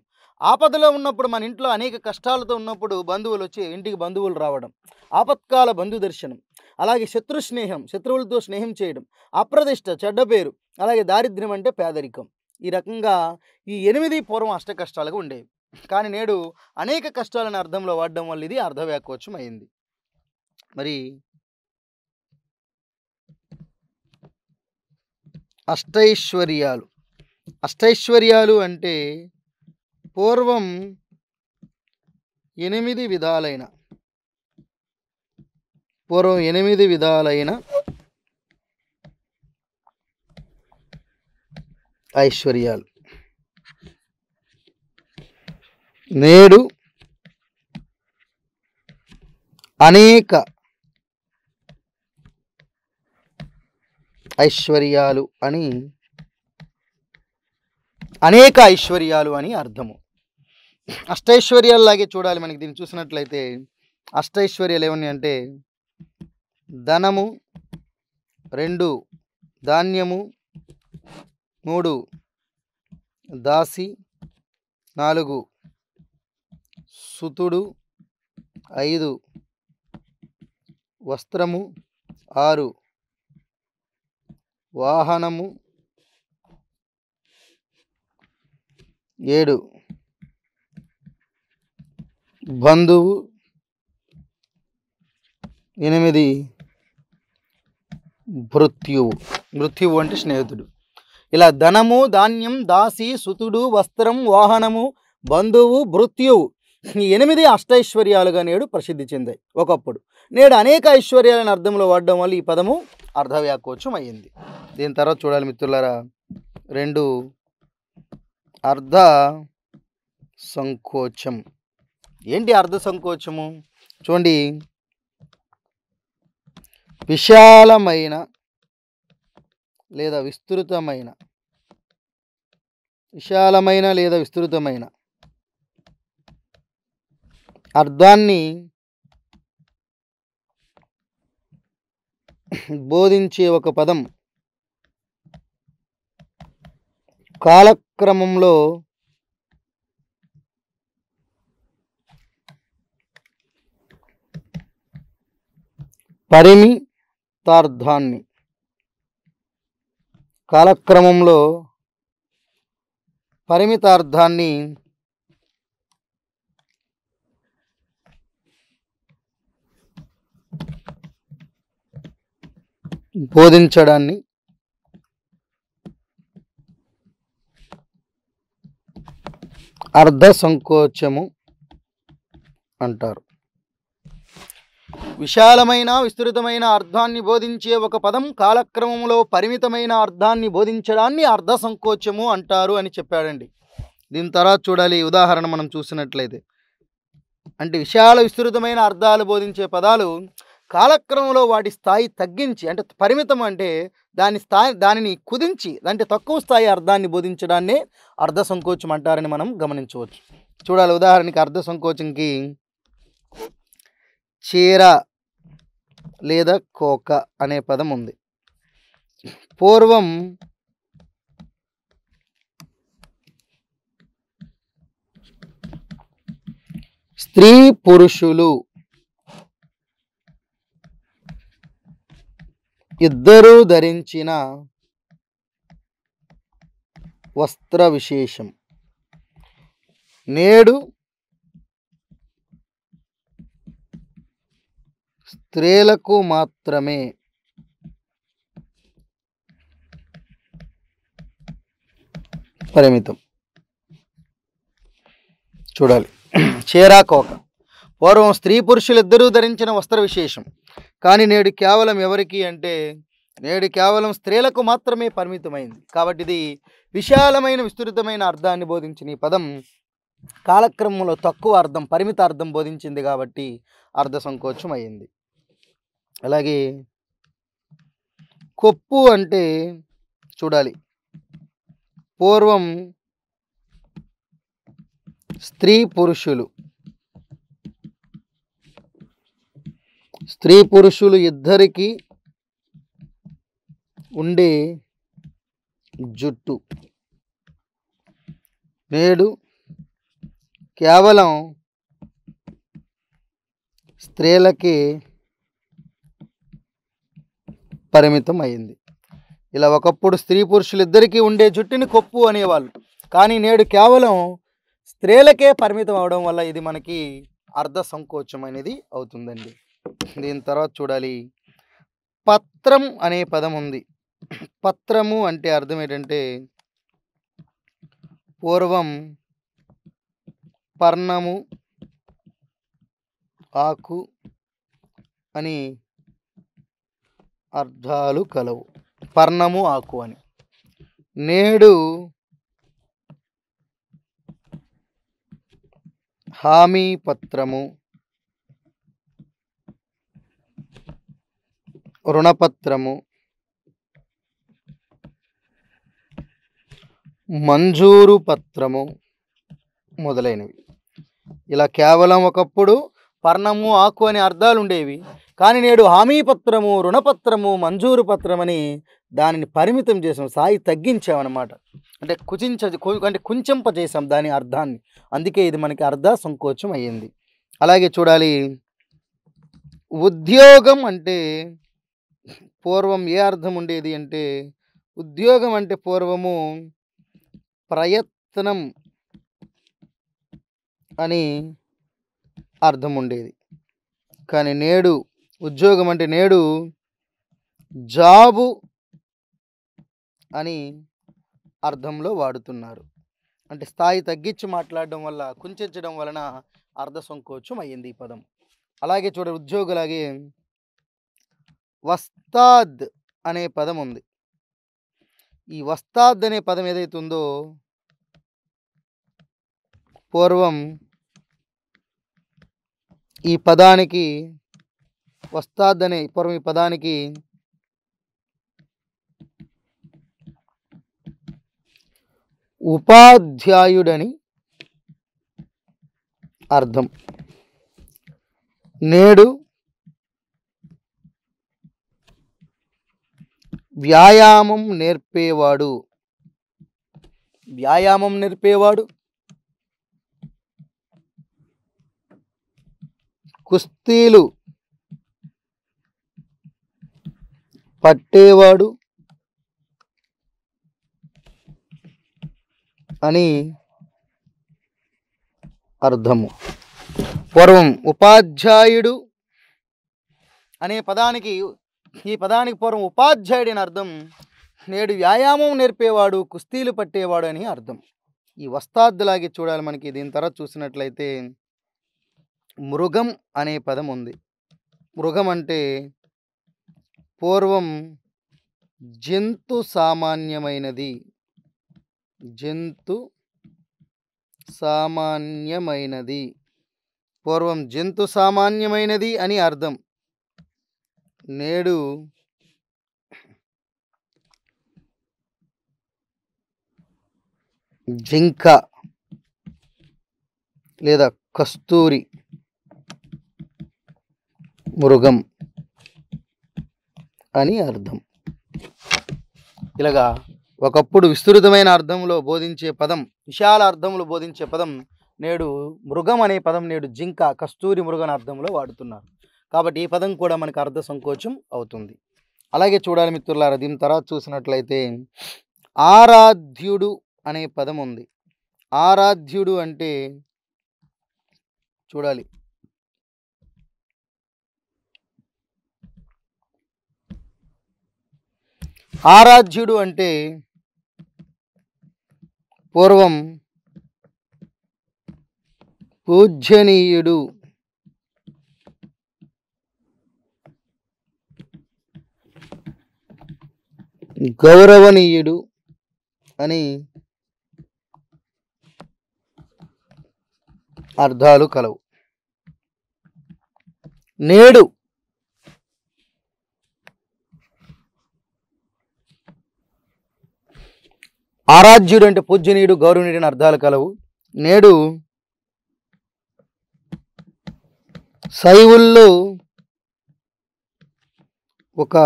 ఆపదలో ఉన్నప్పుడు మన ఇంట్లో అనేక కష్టాలతో ఉన్నప్పుడు బంధువులు వచ్చి ఇంటికి బంధువులు రావడం ఆపత్కాల బంధు దర్శనం అలాగే శత్రు స్నేహం శత్రువులతో స్నేహం చేయడం అప్రతిష్ట చెడ్డ పేరు అలాగే దారిద్ర్యం అంటే పేదరికం ఈ రకంగా ఈ ఎనిమిది పూర్వం అష్ట కష్టాలుగా ఉండేవి కానీ నేడు అనేక కష్టాలను అర్థంలో వాడడం వల్ల ఇది అర్ధవ్యాకోచం అయింది మరి అష్టైశ్వర్యాలు అష్టైశ్వర్యాలు అంటే పూర్వం ఎనిమిది విధాలైన పూర్వం ఎనిమిది విధాలైన ఐశ్వర్యాలు నేడు అనేక ఐశ్వర్యాలు అని అనేక ఐశ్వర్యాలు అని అర్థము లాగే చూడాలి మనకి దీన్ని చూసినట్లయితే అష్టైశ్వర్యాలు ఏమని అంటే ధనము రెండు ధాన్యము మూడు దాసి నాలుగు సుతుడు ఐదు వస్త్రము ఆరు వాహనము ఏడు బంధువు ఎనిమిది మృత్యువు మృత్యువు అంటే స్నేహితుడు ఇలా ధనము ధాన్యం దాసి సుతుడు వస్త్రం వాహనము బంధువు మృత్యువు ఈ ఎనిమిది అష్టైశ్వర్యాలుగా నేడు ప్రసిద్ధి చెందాయి ఒకప్పుడు నేడు అనేక ఐశ్వర్యాలను అర్థంలో వాడడం వల్ల ఈ పదము అర్ధవ్యాకోచం అయ్యింది దీని తర్వాత చూడాలి మిత్రులారా రెండు అర్ధ సంకోచం ఏంటి అర్ధ సంకోచము చూడండి విశాలమైన లేదా విస్తృతమైన విశాలమైన లేదా విస్తృతమైన అర్ధాన్ని బోధించే ఒక పదం కాలక్రమంలో పరిమితార్థాన్ని కాలక్రమంలో పరిమితార్థాన్ని బోధించడాన్ని అర్ధ సంకోచము అంటారు విశాలమైన విస్తృతమైన అర్థాన్ని బోధించే ఒక పదం కాలక్రమంలో పరిమితమైన అర్థాన్ని బోధించడాన్ని అర్ధ సంకోచము అంటారు అని చెప్పాడండి దీని తర్వాత చూడాలి ఉదాహరణ మనం చూసినట్లయితే అంటే విశాల విస్తృతమైన అర్థాలు బోధించే పదాలు కాలక్రమంలో వాటి స్థాయి తగ్గించి అంటే పరిమితం అంటే దాని స్థాయి దానిని కుదించి అంటే తక్కువ స్థాయి అర్థాన్ని బోధించడాన్ని అర్ధ సంకోచం అంటారని మనం గమనించవచ్చు చూడాలి ఉదాహరణకి అర్ధ సంకోచంకి చీర లేదా కోక అనే పదం ఉంది పూర్వం స్త్రీ పురుషులు ఇద్దరూ ధరించిన వస్త్ర విశేషం నేడు స్త్రీలకు మాత్రమే పరిమితం చూడాలి చీరాకోక పూర్వం స్త్రీ పురుషులిద్దరూ ధరించిన వస్త్ర విశేషం కానీ నేడు కేవలం ఎవరికి అంటే నేడు కేవలం స్త్రీలకు మాత్రమే పరిమితమైంది కాబట్టి ఇది విశాలమైన విస్తృతమైన అర్థాన్ని బోధించిన ఈ పదం కాలక్రమంలో తక్కువ అర్థం పరిమిత అర్థం బోధించింది కాబట్టి అర్థ సంకోచం అయింది అలాగే కొప్పు అంటే చూడాలి పూర్వం స్త్రీ పురుషులు స్త్రీ పురుషులు ఇద్దరికీ ఉండే జుట్టు నేడు కేవలం స్త్రీలకి పరిమితం అయింది ఇలా ఒకప్పుడు స్త్రీ పురుషులిద్దరికీ ఉండే జుట్టుని కొప్పు అనేవాళ్ళు కానీ నేడు కేవలం స్త్రీలకే పరిమితం అవడం వల్ల ఇది మనకి అర్ధ సంకోచం అనేది అవుతుందండి దీని తర్వాత చూడాలి పత్రం అనే పదం ఉంది పత్రము అంటే అర్థం ఏంటంటే పూర్వం పర్ణము ఆకు అని అర్థాలు కలవు పర్ణము ఆకు అని నేడు హామీ పత్రము రుణపత్రము మంజూరు పత్రము మొదలైనవి ఇలా కేవలం ఒకప్పుడు పర్ణము ఆకు అనే అర్థాలు ఉండేవి కానీ నేడు హామీ పత్రము రుణపత్రము మంజూరు పత్రం అని దానిని పరిమితం చేసాం స్థాయి తగ్గించామన్నమాట అంటే కుచించ అంటే కుంచెంప చేసాం దాని అర్థాన్ని అందుకే ఇది మనకి అర్థ సంకోచం అయ్యింది అలాగే చూడాలి ఉద్యోగం అంటే పూర్వం ఏ అర్థం ఉండేది అంటే ఉద్యోగం అంటే పూర్వము ప్రయత్నం అని అర్థం ఉండేది కానీ నేడు ఉద్యోగం అంటే నేడు జాబు అని అర్థంలో వాడుతున్నారు అంటే స్థాయి తగ్గించి మాట్లాడడం వల్ల కుంచడం వలన అర్ధ సంకోచం అయ్యింది ఈ పదం అలాగే చూడ ఉద్యోగులాగే వస్తాద్ అనే పదం ఉంది ఈ వస్తాద్ అనే పదం ఏదైతే ఉందో పూర్వం ఈ పదానికి వస్తాద్ అనే పూర్వం ఈ పదానికి ఉపాధ్యాయుడని అర్థం నేడు వ్యాయామం నేర్పేవాడు వ్యాయామం నేర్పేవాడు కుస్తీలు పట్టేవాడు అని అర్థము పూర్వం ఉపాధ్యాయుడు అనే పదానికి ఈ పదానికి పూర్వం ఉపాధ్యాయుడు అర్థం నేడు వ్యాయామం నేర్పేవాడు కుస్తీలు పట్టేవాడు అని అర్థం ఈ వస్తాద్దులాగే చూడాలి మనకి దీని తర్వాత చూసినట్లయితే మృగం అనే పదం ఉంది మృగం అంటే పూర్వం జంతు సామాన్యమైనది జంతు సామాన్యమైనది పూర్వం జంతు సామాన్యమైనది అని అర్థం నేడు జింక లేదా కస్తూరి మృగం అని అర్థం ఇలాగా ఒకప్పుడు విస్తృతమైన అర్థంలో బోధించే పదం విశాల అర్థంలో బోధించే పదం నేడు మృగం అనే పదం నేడు జింక కస్తూరి మృగం అర్థంలో వాడుతున్నారు కాబట్టి ఈ పదం కూడా మనకు అర్థ సంకోచం అవుతుంది అలాగే చూడాలి మిత్రులారా దీని తర్వాత చూసినట్లయితే ఆరాధ్యుడు అనే పదం ఉంది ఆరాధ్యుడు అంటే చూడాలి ఆరాధ్యుడు అంటే పూర్వం పూజ్యనీయుడు గౌరవనీయుడు అని అర్థాలు కలవు నేడు ఆరాధ్యుడు అంటే పూజనీయుడు గౌరవనీయుడు అని అర్థాలు కలవు నేడు శైవుల్లో ఒక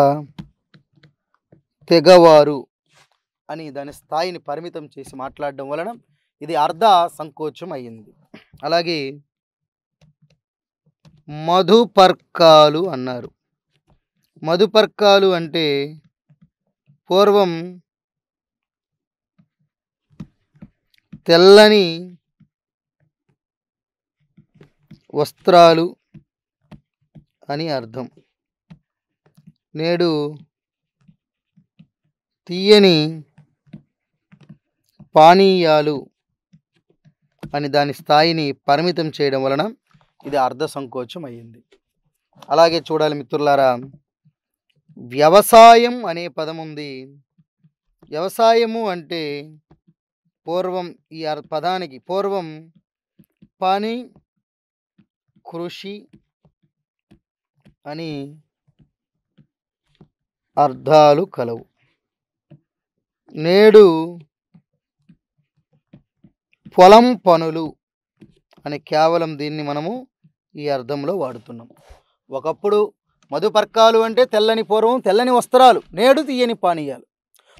తెగవారు అని దాని స్థాయిని పరిమితం చేసి మాట్లాడడం వలన ఇది అర్ధ సంకోచం అయ్యింది అలాగే మధుపర్కాలు అన్నారు మధుపర్కాలు అంటే పూర్వం తెల్లని వస్త్రాలు అని అర్థం నేడు తియ్యని పానీయాలు అని దాని స్థాయిని పరిమితం చేయడం వలన ఇది అర్ధ సంకోచం అయ్యింది అలాగే చూడాలి మిత్రులారా వ్యవసాయం అనే పదం ఉంది వ్యవసాయము అంటే పూర్వం ఈ పదానికి పూర్వం పని కృషి అని అర్థాలు కలవు నేడు పొలం పనులు అని కేవలం దీన్ని మనము ఈ అర్థంలో వాడుతున్నాం ఒకప్పుడు మధుపర్కాలు అంటే తెల్లని పూర్వం తెల్లని వస్త్రాలు నేడు తీయని పానీయాలు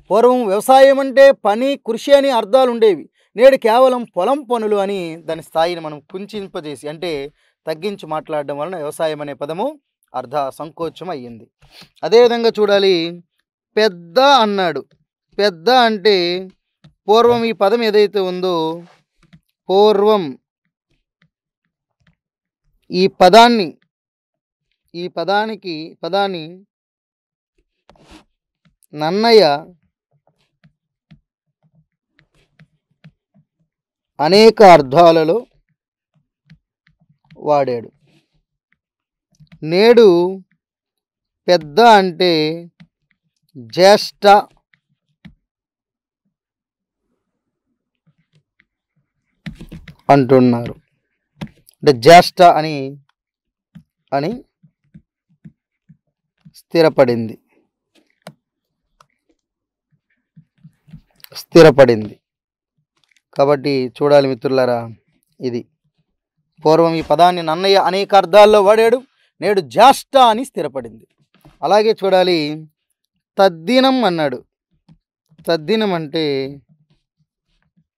పూర్వం వ్యవసాయం అంటే పని కృషి అని అర్థాలు ఉండేవి నేడు కేవలం పొలం పనులు అని దాని స్థాయిని మనం కుంచింపజేసి అంటే తగ్గించి మాట్లాడడం వలన వ్యవసాయం అనే పదము అర్ధ సంకోచం అయ్యింది అదేవిధంగా చూడాలి పెద్ద అన్నాడు పెద్ద అంటే పూర్వం ఈ పదం ఏదైతే ఉందో పూర్వం ఈ పదాన్ని ఈ పదానికి పదాన్ని నన్నయ్య అనేక అర్థాలలో వాడాడు నేడు పెద్ద అంటే జ్యేష్ఠ అంటున్నారు అంటే జ్యేష్ఠ అని అని స్థిరపడింది స్థిరపడింది కాబట్టి చూడాలి మిత్రులారా ఇది పూర్వం ఈ పదాన్ని నన్నయ్య అనేక అర్థాల్లో వాడాడు నేడు జ్యేష్ఠ అని స్థిరపడింది అలాగే చూడాలి తద్దినం అన్నాడు తద్దినం అంటే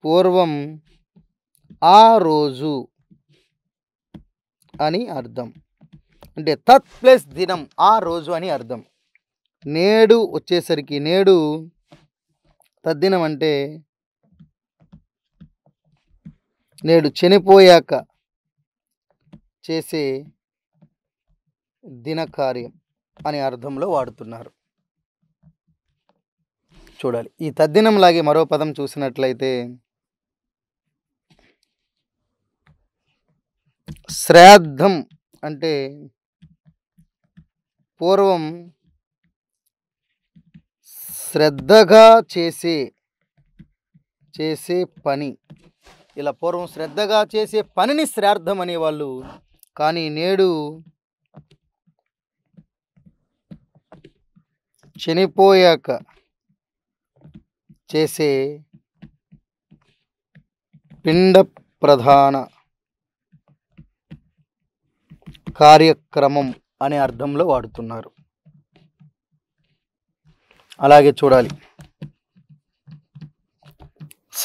పూర్వం ఆ రోజు అని అర్థం అంటే తత్ ప్లస్ దినం ఆ రోజు అని అర్థం నేడు వచ్చేసరికి నేడు తద్దినం అంటే నేడు చనిపోయాక చేసే దినకార్యం అనే అర్థంలో వాడుతున్నారు చూడాలి ఈ తద్దినంలాగే మరో పదం చూసినట్లయితే శ్రాద్ధం అంటే పూర్వం శ్రద్ధగా చేసే చేసే పని ఇలా పూర్వం శ్రద్ధగా చేసే పనిని శ్రాద్ధం అనేవాళ్ళు కానీ నేడు చనిపోయాక చేసే పిండ ప్రధాన కార్యక్రమం అనే అర్థంలో వాడుతున్నారు అలాగే చూడాలి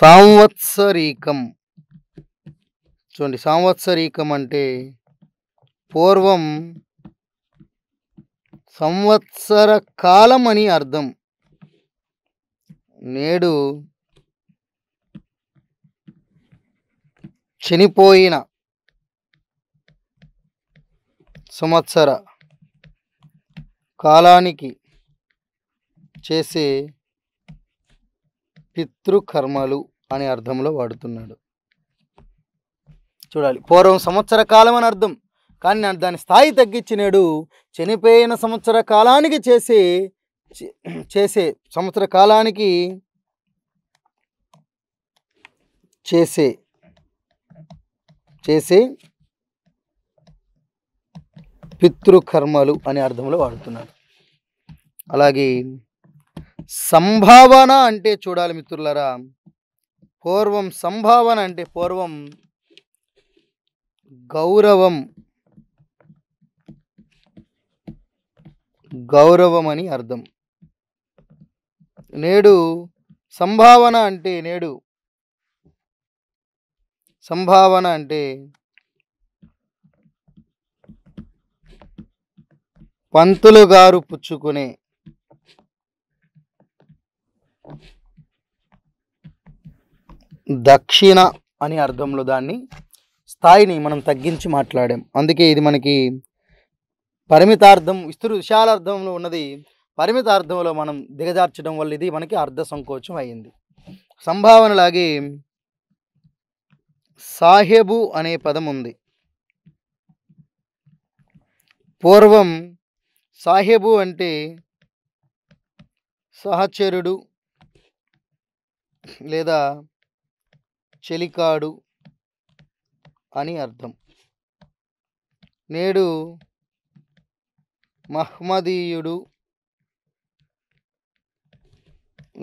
సాంవత్సరీకం చూడండి సాంవత్సరీకం అంటే పూర్వం సంవత్సర కాలం అని అర్థం నేడు చనిపోయిన సంవత్సర కాలానికి చేసే పితృకర్మలు అనే అర్థంలో వాడుతున్నాడు చూడాలి పూర్వం సంవత్సర కాలం అని అర్థం కానీ దాని స్థాయి తగ్గించినాడు చనిపోయిన సంవత్సర కాలానికి చేసే చేసే సంవత్సర కాలానికి చేసే చేసే పితృకర్మలు అనే అర్థంలో వాడుతున్నారు అలాగే సంభావన అంటే చూడాలి మిత్రులరా పూర్వం సంభావన అంటే పూర్వం గౌరవం గౌరవం అని అర్థం నేడు సంభావన అంటే నేడు సంభావన అంటే పంతులు గారు పుచ్చుకునే దక్షిణ అని అర్థంలో దాన్ని స్థాయిని మనం తగ్గించి మాట్లాడాం అందుకే ఇది మనకి పరిమితార్థం విస్తృ విశాలార్థంలో ఉన్నది పరిమితార్థంలో మనం దిగజార్చడం వల్ల ఇది మనకి అర్థ సంకోచం అయింది సంభావనలాగే సాహెబు అనే పదం ఉంది పూర్వం సాహెబు అంటే సహచరుడు లేదా చెలికాడు అని అర్థం నేడు మహ్మదీయుడు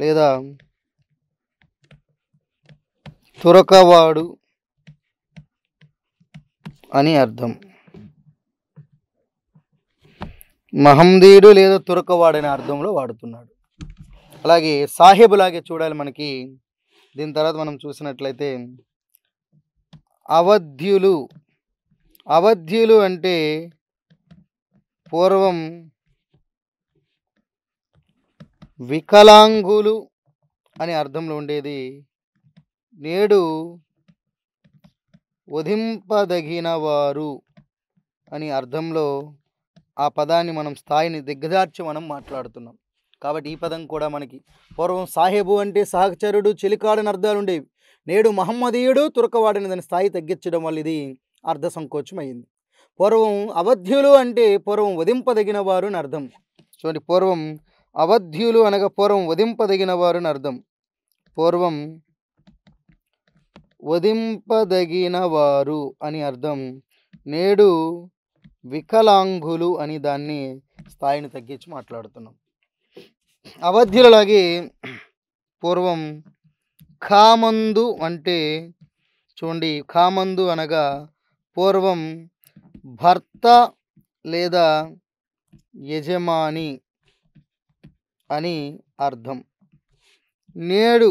లేదా తురకవాడు అని అర్థం మహందీడు లేదా తురకవాడనే అర్థంలో వాడుతున్నాడు అలాగే సాహెబు లాగే చూడాలి మనకి దీని తర్వాత మనం చూసినట్లయితే అవధ్యులు అవధ్యులు అంటే పూర్వం వికలాంగులు అనే అర్థంలో ఉండేది నేడు వధింపదగిన వారు అని అర్థంలో ఆ పదాన్ని మనం స్థాయిని దిగ్గదార్చి మనం మాట్లాడుతున్నాం కాబట్టి ఈ పదం కూడా మనకి పూర్వం సాహెబు అంటే సహచరుడు చెలికాడని అర్థాలు ఉండేవి నేడు మహమ్మదీయుడు తురకవాడని దాని స్థాయి తగ్గించడం వల్ల ఇది అర్థ సంకోచం అయింది పూర్వం అవధ్యులు అంటే పూర్వం వధింపదగిన వారు అని అర్థం చూడండి పూర్వం అవధ్యులు అనగా పూర్వం వధింపదగిన వారు అని అర్థం పూర్వం వధింపదగిన వారు అని అర్థం నేడు వికలాంగులు అని దాన్ని స్థాయిని తగ్గించి మాట్లాడుతున్నాం అవధ్యులలాగే పూర్వం కామందు అంటే చూడండి కామందు అనగా పూర్వం భర్త లేదా యజమాని అని అర్థం నేడు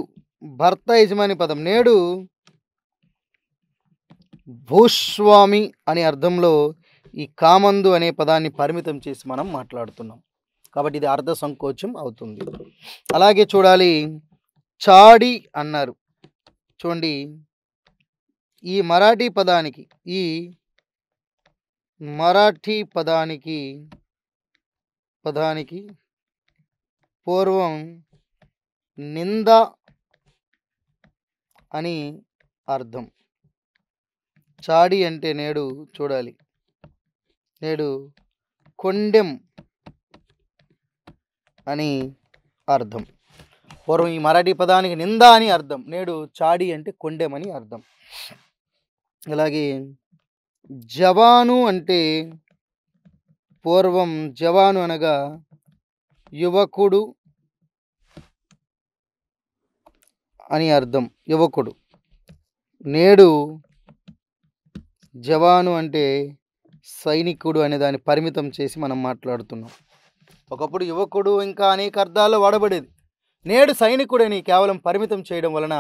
భర్త యజమాని పదం నేడు భూస్వామి అని అర్థంలో ఈ కామందు అనే పదాన్ని పరిమితం చేసి మనం మాట్లాడుతున్నాం కాబట్టి ఇది అర్థ సంకోచం అవుతుంది అలాగే చూడాలి చాడి అన్నారు చూడండి ఈ మరాఠీ పదానికి ఈ మరాఠీ పదానికి పదానికి పూర్వం నింద అని అర్థం చాడి అంటే నేడు చూడాలి నేడు కొండెం అని అర్థం పూర్వం ఈ మరాఠీ పదానికి నింద అని అర్థం నేడు చాడి అంటే కొండెం అని అర్థం అలాగే జవాను అంటే పూర్వం జవాను అనగా యువకుడు అని అర్థం యువకుడు నేడు జవాను అంటే సైనికుడు అనే దాన్ని పరిమితం చేసి మనం మాట్లాడుతున్నాం ఒకప్పుడు యువకుడు ఇంకా అనేక అర్థాల్లో వాడబడేది నేడు సైనికుడని కేవలం పరిమితం చేయడం వలన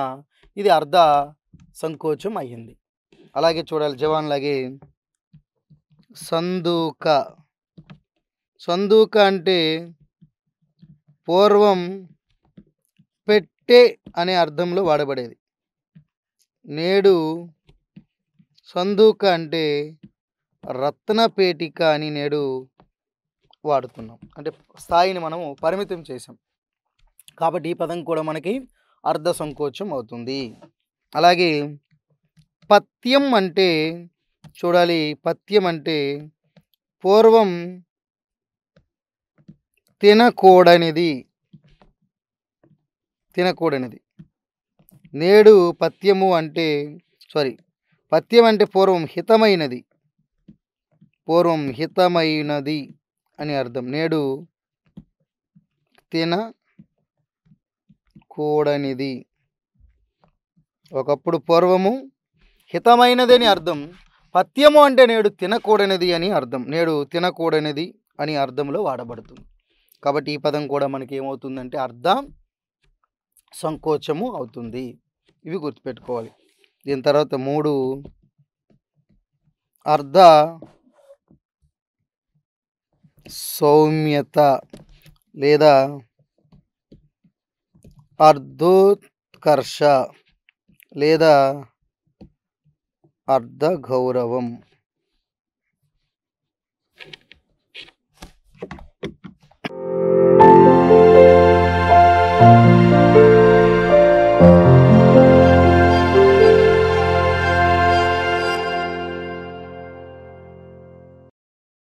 ఇది అర్ధ సంకోచం అయ్యింది అలాగే చూడాలి జవాన్ లాగే సందూక సందూక అంటే పూర్వం పెట్టే అనే అర్థంలో వాడబడేది నేడు సందూక అంటే రత్నపేటిక అని నేడు వాడుతున్నాం అంటే స్థాయిని మనము పరిమితం చేసాం కాబట్టి ఈ పదం కూడా మనకి అర్ధ సంకోచం అవుతుంది అలాగే పత్యం అంటే చూడాలి పత్యం అంటే పూర్వం తినకూడనిది తినకూడనిది నేడు పత్యము అంటే సారీ పత్యం అంటే పూర్వం హితమైనది పూర్వం హితమైనది అని అర్థం నేడు తినకూడనిది ఒకప్పుడు పూర్వము హితమైనది అని అర్థం పత్యము అంటే నేడు తినకూడనిది అని అర్థం నేడు తినకూడనిది అని అర్థంలో వాడబడుతుంది కాబట్టి ఈ పదం కూడా మనకి ఏమవుతుందంటే అర్థం సంకోచము అవుతుంది ఇవి గుర్తుపెట్టుకోవాలి దీని తర్వాత మూడు అర్ధ సౌమ్యత లేదా అర్ధోత్కర్ష లేదా అర్ధ గౌరవం